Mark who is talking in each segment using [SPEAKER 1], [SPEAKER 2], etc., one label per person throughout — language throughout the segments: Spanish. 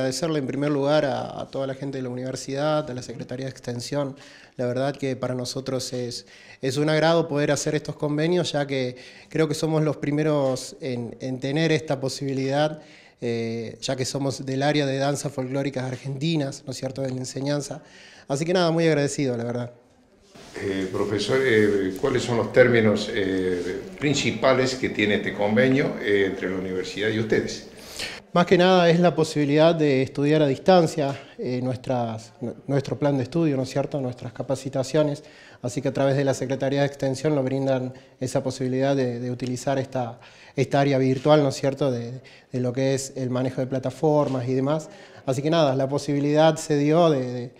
[SPEAKER 1] agradecerle en primer lugar a, toda la gente de la universidad, a la Secretaría de Extensión. La verdad que para nosotros es, es un agrado poder hacer estos convenios, ya que creo que somos los primeros en, en tener esta posibilidad, eh, ya que somos del área de danzas folclórica argentinas, ¿no es cierto?, de la enseñanza. Así que nada, muy agradecido, la verdad.
[SPEAKER 2] Eh, profesor, eh, ¿cuáles son los términos principales que tiene este convenio entre la universidad y ustedes?
[SPEAKER 1] Más que nada es la posibilidad de estudiar a distancia eh, nuestro plan de estudio, ¿no es cierto?, nuestras capacitaciones, así que a través de la Secretaría de Extensión nos brindan esa posibilidad de, utilizar esta, esta área virtual, ¿no es cierto?, de, lo que es el manejo de plataformas y demás. Así que nada, la posibilidad se dio de,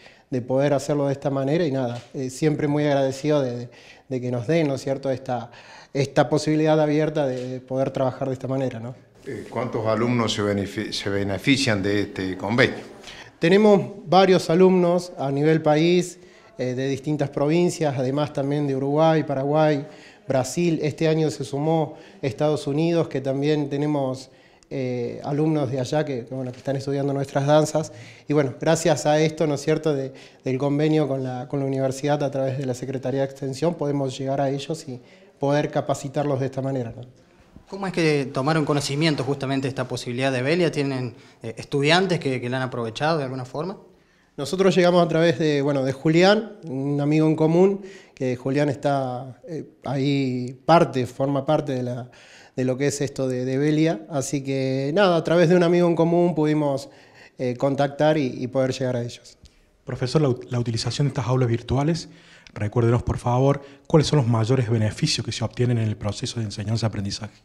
[SPEAKER 1] poder hacerlo de esta manera y nada, eh, siempre muy agradecido de, que nos den, ¿no es cierto?, esta, esta posibilidad abierta de poder trabajar de esta manera, ¿no?
[SPEAKER 2] Eh, ¿Cuántos alumnos se, benefician de este convenio?
[SPEAKER 1] Tenemos varios alumnos a nivel país, eh, de distintas provincias, además también de Uruguay, Paraguay, Brasil. Este año se sumó Estados Unidos, que también tenemos eh, alumnos de allá que, están estudiando nuestras danzas. Y bueno, gracias a esto, ¿no es cierto?, del convenio con la, universidad a través de la Secretaría de Extensión, podemos llegar a ellos y poder capacitarlos de esta manera. ¿Cómo es que tomaron conocimiento justamente de esta posibilidad de Belia? ¿Tienen eh, estudiantes que, la han aprovechado de alguna forma? Nosotros llegamos a través de, bueno, de Julián, un amigo en común, que Julián está eh, ahí parte, forma parte de, lo que es esto de, Belia. Así que nada, a través de un amigo en común pudimos eh, contactar y, poder llegar a ellos. Profesor, la, la utilización de estas aulas virtuales, recuérdenos por favor cuáles son los mayores beneficios que se obtienen en el proceso de enseñanza-aprendizaje.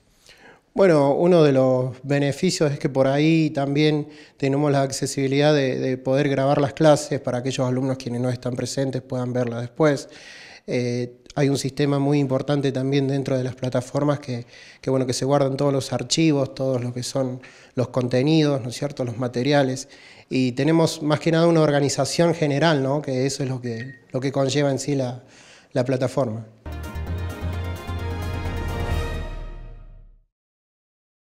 [SPEAKER 1] Bueno, uno de los beneficios es que por ahí también tenemos la accesibilidad de, poder grabar las clases para aquellos alumnos quienes no están presentes puedan verlas después. Eh, hay un sistema muy importante también dentro de las plataformas que, que, bueno, que se guardan todos los archivos, todos los que son los contenidos, ¿no es cierto?, los materiales. Y tenemos más que nada una organización general, ¿no? que eso es lo que, lo que conlleva en sí la plataforma.